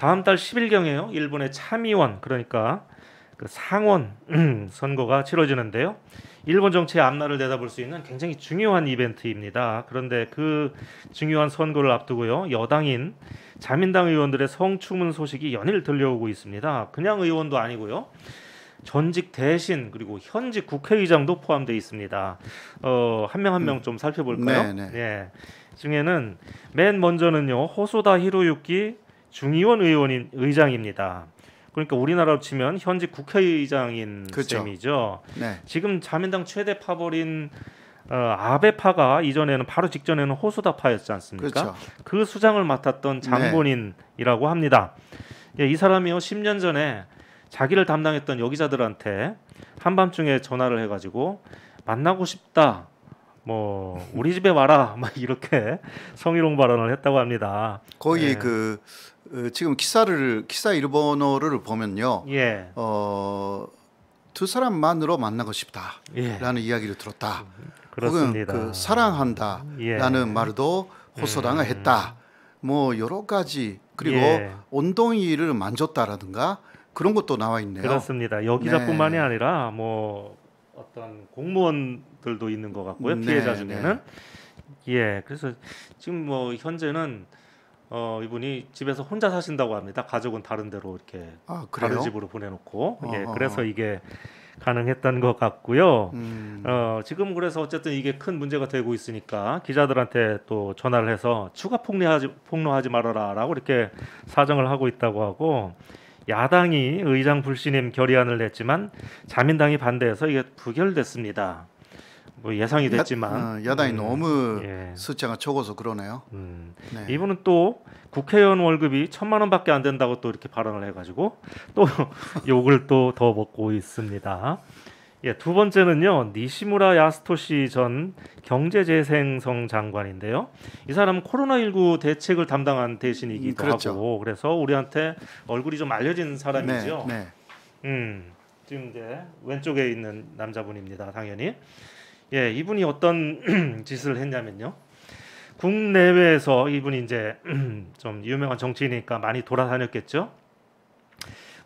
다음 달 10일경에요. 일본의 참의원 그러니까 그 상원 선거가 치러지는데요. 일본 정치의 앞날을 내다볼 수 있는 굉장히 중요한 이벤트입니다. 그런데 그 중요한 선거를 앞두고요. 여당인 자민당 의원들의 성추문 소식이 연일 들려오고 있습니다. 그냥 의원도 아니고요. 전직 대신 그리고 현직 국회의장도 포함되어 있습니다. 어, 한명 한 명좀 음. 살펴볼까요? 네, 네. 예. 중에는 맨 먼저는요. 호소다 히로유키 중의원 의원인 의장입니다. 그러니까 우리나라로 치면 현직 국회의장인 그렇죠. 셈이죠. 네. 지금 자민당 최대 파벌인 어, 아베파가 이전에는 바로 직전에는 호수다파였지 않습니까? 그렇죠. 그 수장을 맡았던 네. 장본인이라고 네. 합니다. 예, 이 사람이요 10년 전에 자기를 담당했던 여기자들한테 한밤중에 전화를 해가지고 만나고 싶다. 뭐 우리 집에 와라 막 이렇게 성희롱 발언을 했다고 합니다. 거의 예. 그 어, 지금 기사를 기사 일본어를 보면요. 예. 어, 두 사람만으로 만나고 싶다라는 예. 이야기를 들었다. 그렇습니다. 혹은 그 사랑한다라는 예. 말도 예. 호소랑을 했다. 뭐 여러 가지 그리고 예. 온동이를 만졌다라든가 그런 것도 나와 있네요. 그렇습니다. 여기자뿐만이 네. 아니라 뭐 어떤 공무원들도 있는 것 같고요 네, 피해자 중에는 네. 예 그래서 지금 뭐 현재는 어 이분이 집에서 혼자 사신다고 합니다 가족은 다른 데로 이렇게 아, 다른 집으로 보내놓고 어허. 아, 예 아, 그래서 아. 이게 가능했던 것 같고요 음. 어 지금 그래서 어쨌든 이게 큰 문제가 되고 있으니까 기자들한테 또 전화를 해서 추가 폭리하지 폭로하지 말아라라고 이렇게 사정을 하고 있다고 하고 야당이 의장 불신임 결의안을 냈지만 자민당이 반대해서 이게 부결됐습니다. 뭐 예상이 됐지만 아, 야, 당이 음, 너무 예. 숫자가 적어서 그러네요. 음. 네. 이분은 또 국회의원 월급이 천만 원밖에 안 된다고 또 이렇게 발언을 해가지고 또 욕을 또 더 먹고 있습니다. 예, 두 번째는요 니시무라 야스토시 전 경제재생성 장관인데요. 이 사람은 코로나19 대책을 담당한 대신이기도 음, 그렇죠. 하고 그래서 우리한테 얼굴이 좀 알려진 사람이죠. 네, 네. 음, 지금 이제 왼쪽에 있는 남자분입니다. 당연히 예, 이분이 어떤 짓을 했냐면요. 국내외에서 이분이 이제 좀 유명한 정치인이니까 많이 돌아다녔겠죠.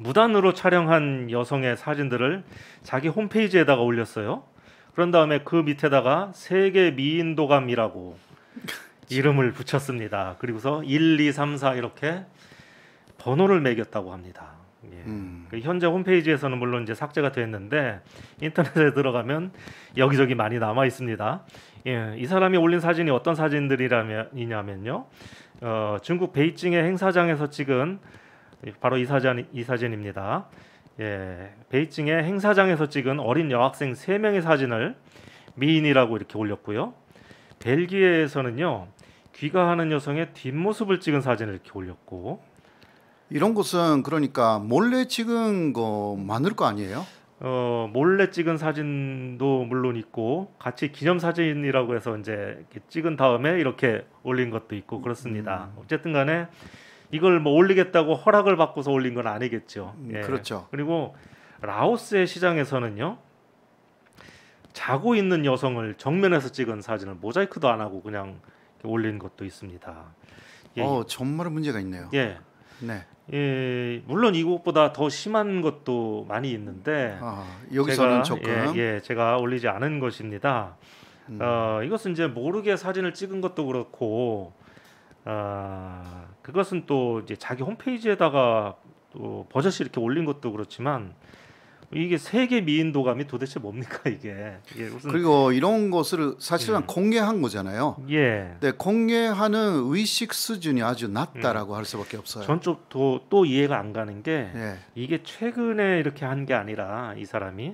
무단으로 촬영한 여성의 사진들을 자기 홈페이지에다가 올렸어요. 그런 다음에 그 밑에다가 세계 미인도감이라고 이름을 붙였습니다. 그리고서 1, 2, 3, 4 이렇게 번호를 매겼다고 합니다. 예. 음. 그 현재 홈페이지에서는 물론 이제 삭제가 됐는데 인터넷에 들어가면 여기저기 많이 남아 있습니다. 예. 이 사람이 올린 사진이 어떤 사진들이냐면요. 어, 중국 베이징의 행사장에서 찍은 바로 이 사진 이 사진입니다. 예, 베이징의 행사장에서 찍은 어린 여학생 3명의 사진을 미인이라고 이렇게 올렸고요. 벨기에에서는요. 귀가하는 여성의 뒷모습을 찍은 사진을 이렇게 올렸고 이런 것은 그러니까 몰래 찍은 거 많을 거 아니에요? 어, 몰래 찍은 사진도 물론 있고 같이 기념 사진이라고 해서 이제 찍은 다음에 이렇게 올린 것도 있고 그렇습니다. 음. 어쨌든 간에 이걸 뭐 올리겠다고 허락을 받고서 올린 건 아니겠죠. 음, 예. 그렇죠. 그리고 라오스의 시장에서는요. 자고 있는 여성을 정면에서 찍은 사진을 모자이크도 안 하고 그냥 올린 것도 있습니다. 예. 어, 정말 문제가 있네요. 예. 네. 예, 물론 이것보다 더 심한 것도 많이 있는데 아, 여기서는 제가, 조금 예, 예, 제가 올리지 않은 것입니다. 음. 어, 이것은 이제 모르게 사진을 찍은 것도 그렇고 아, 그것은 또 이제 자기 홈페이지에다가 또 버젓이 이렇게 올린 것도 그렇지만 이게 세계 미인도감이 도대체 뭡니까 이게? 그리고 이런 것을 사실은 음. 공개한 거잖아요. 예. 네, 공개하는 의식 수준이 아주 낮다라고 음. 할 수밖에 없어요. 전쪽도 또 이해가 안 가는 게 예. 이게 최근에 이렇게 한 게 아니라 이 사람이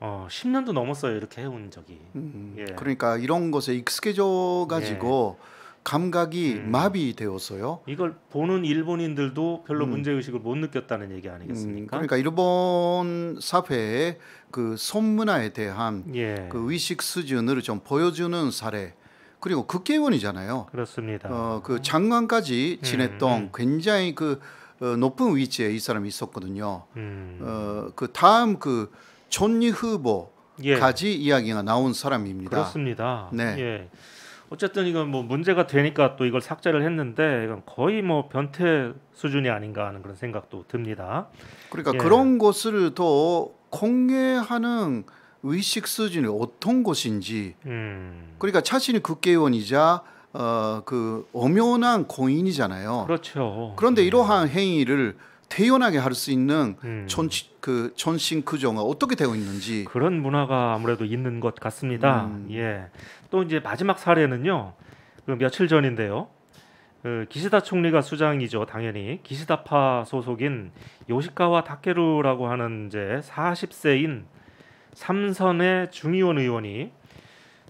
어 10년도 넘었어요 이렇게 해온 적이. 음. 예. 그러니까 이런 것에 익숙해져 가지고. 예. 감각이 음. 마비되어서요. 이걸 보는 일본인들도 별로 음. 문제 의식을 못 느꼈다는 얘기 아니겠습니까? 음, 그러니까 일본 사회의 그 손문화에 대한 예. 그 의식 수준을 좀 보여주는 사례. 그리고 국회의원이잖아요. 그렇습니다. 어, 그 장관까지 음, 지냈던 음. 굉장히 그 어, 높은 위치에 이 사람이 있었거든요. 음. 어, 그 다음 그 존니 후보까지 예. 이야기가 나온 사람입니다. 그렇습니다. 네. 예. 어쨌든 이건 뭐 문제가 되니까 또 이걸 삭제를 했는데 이건 거의 뭐 변태 수준이 아닌가 하는 그런 생각도 듭니다. 그러니까 예. 그런 것을 더 공개하는 의식 수준이 어떤 것인지 음. 그러니까 자신이 국회의원이자 어, 그 엄연한 공인이잖아요. 그렇죠. 그런데 예. 이러한 행위를 태연하게 할 수 있는 음. 전, 그 전신 구조가 그 어떻게 되어 있는지 그런 문화가 아무래도 있는 것 같습니다. 음. 예. 또 이제 마지막 사례는요. 그 며칠 전인데요. 그 기시다 총리가 수장이죠, 당연히 기시다파 소속인 요시카와 다케루라고 하는 이제 40세인 삼선의 중의원 의원이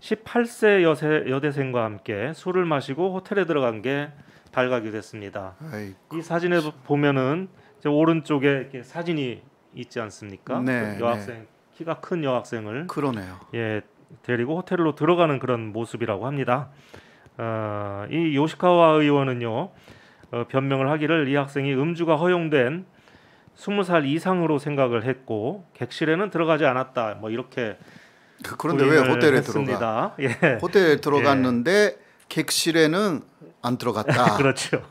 18세 여세, 여대생과 함께 술을 마시고 호텔에 들어간 게 발각이 됐습니다. 아이고. 이 사진에 보면은 오른쪽에 이렇게 사진이 있지 않습니까? 네, 그 네. 여학생 네. 키가 큰 여학생을 그러네요. 예 데리고 호텔로 들어가는 그런 모습이라고 합니다. 어, 이 요시카와 의원은요 어, 변명을 하기를 이 학생이 음주가 허용된 20살 이상으로 생각을 했고 객실에는 들어가지 않았다. 뭐 이렇게 그 그런데 왜 호텔에 했습니다. 들어가? 예. 호텔에 들어갔는데 예. 객실에는 안 들어갔다. 그렇죠.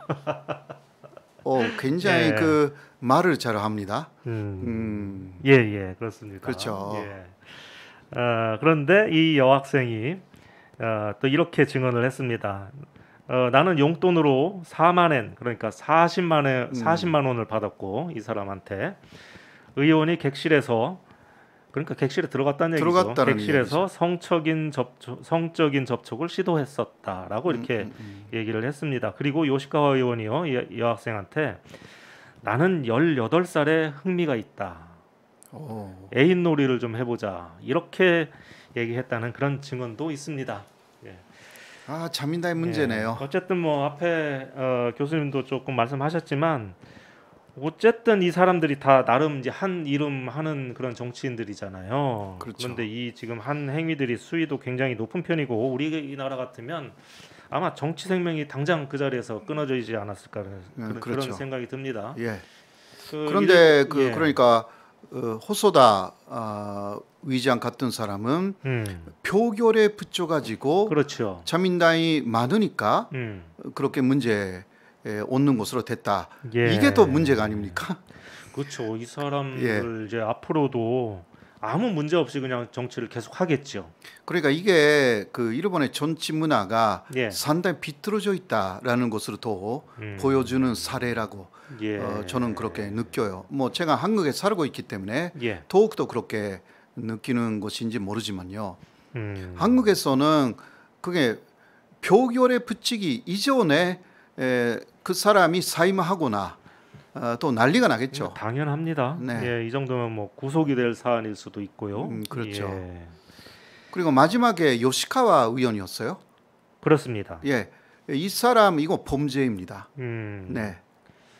어, 굉장히 예. 그 말을 잘 합니다. 음. 음. 예, 예, 그렇습니다. 그렇죠. 예. 어, 그런데 이 여학생이 어, 또 이렇게 증언을 했습니다. 어, 나는 용돈으로 4만엔 그러니까 40만에 40만 음. 원을 받았고 이 사람한테 의원이 객실에서 그러니까 객실에 들어갔다는 얘기죠. 들어갔다는 객실에서 얘기죠. 성적인 접촉, 성적인 접촉을 시도했었다라고 이렇게 음, 음, 음. 얘기를 했습니다. 그리고 요시카와 의원이요 여학생한테 나는 18살에 흥미가 있다. 오. 어. 애인 놀이를 좀 해보자 이렇게 얘기했다는 그런 증언도 있습니다. 예. 아 자민당의 문제네요. 예. 어쨌든 뭐 앞에 어, 교수님도 조금 말씀하셨지만 어쨌든 이 사람들이 다 나름 이제 한 이름 하는 그런 정치인들이잖아요. 그렇죠. 그런데 이 지금 한 행위들이 수위도 굉장히 높은 편이고 우리나라 같으면 아마 정치 생명이 당장 그 자리에서 끊어져있지 않았을까 는 네, 그런, 그렇죠. 그런, 생각이 듭니다. 예. 그 그런데 이래, 그 예. 그러니까 어, 호소다 어, 위장 같은 사람은 음. 표결에 붙여가지고 그렇죠. 자민당이 많으니까 음. 그렇게 문제 얻는 예, 것으로 됐다. 예. 이게 또 문제가 아닙니까? 그렇죠. 이 사람들 예. 이제 앞으로도 아무 문제 없이 그냥 정치를 계속 하겠죠. 그러니까 이게 그 일본의 정치 문화가 예. 상당히 비뚤어져 있다라는 것으로 더 음. 보여주는 사례라고 예. 어, 저는 그렇게 느껴요. 뭐 제가 한국에 살고 있기 때문에 예. 더욱더 그렇게 느끼는 것인지 모르지만요. 음. 한국에서는 그게 표결에 붙이기 이전에 그 사람이 사임하거나 어, 또 난리가 나겠죠. 네, 당연합니다. 네. 예, 이 정도면 뭐 구속이 될 사안일 수도 있고요. 음, 그렇죠. 예. 그리고 마지막에 요시카와 의원이었어요. 그렇습니다. 예, 이 사람 이거 범죄입니다. 음. 네.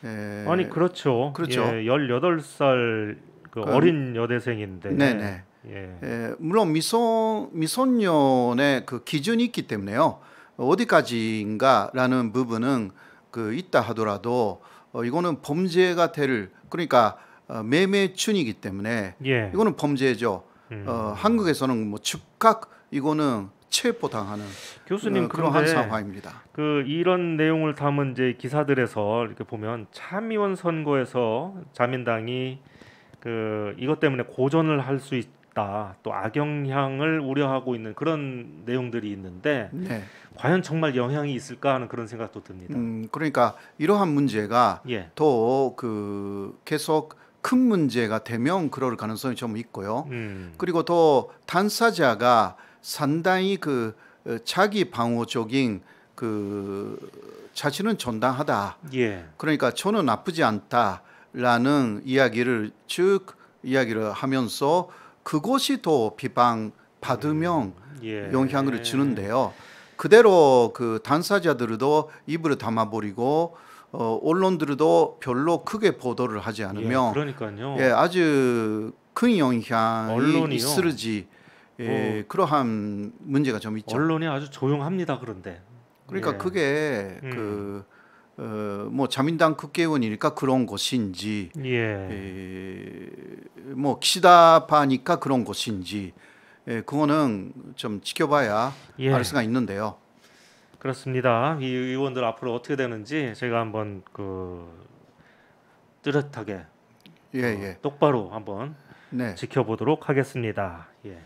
예. 아니 그렇죠. 그렇죠. 예, 18살 그 그, 어린 여대생인데. 네네. 네. 예. 물론 미소 미소년의 그 기준이 있기 때문에요. 어디까지인가라는 부분은 그 있다 하더라도 어, 이거는 범죄가 될 그러니까 어, 매매춘이기 때문에 예. 이거는 범죄죠. 음. 어, 한국에서는 뭐 즉각 이거는 체포당하는 교수님 어, 그런 한 상황입니다. 그 이런 내용을 담은 이제 기사들에서 이렇게 보면 참의원 선거에서 자민당이 그 이것 때문에 고전을 할수 없다. 또 악영향을 우려하고 있는 그런 내용들이 있는데 네. 과연 정말 영향이 있을까 하는 그런 생각도 듭니다. 음, 그러니까 이러한 문제가 예. 또그 계속 큰 문제가 되면 그럴 가능성이 좀 있고요. 음. 그리고 또 당사자가 상당히 그 어, 자기 방어적인 그 자신은 전당하다. 예. 그러니까 저는 나쁘지 않다라는 이야기를 쭉 이야기를 하면서 그것이 또 비방받으면 음, 예. 영향을 주는데요. 그대로 그 단사자들도 입으로 담아버리고 어, 언론들도 별로 크게 보도를 하지 않으면 예, 그러니까요. 예, 아주 큰 영향이 언론이요. 있을지 예, 어. 그러한 문제가 좀 있죠. 언론이 아주 조용합니다. 그런데 그러니까 예. 그게 음. 그뭐 어, 자민당 국회의원이니까 그런 것인지 예. 예, 뭐 키시다파니까 그런 것인지 예, 그거는 좀 지켜봐야 예. 알 수가 있는데요. 그렇습니다. 이 의원들 앞으로 어떻게 되는지 제가 한번 그 뚜렷하게 예, 예. 어, 똑바로 한번 네. 지켜보도록 하겠습니다. 예.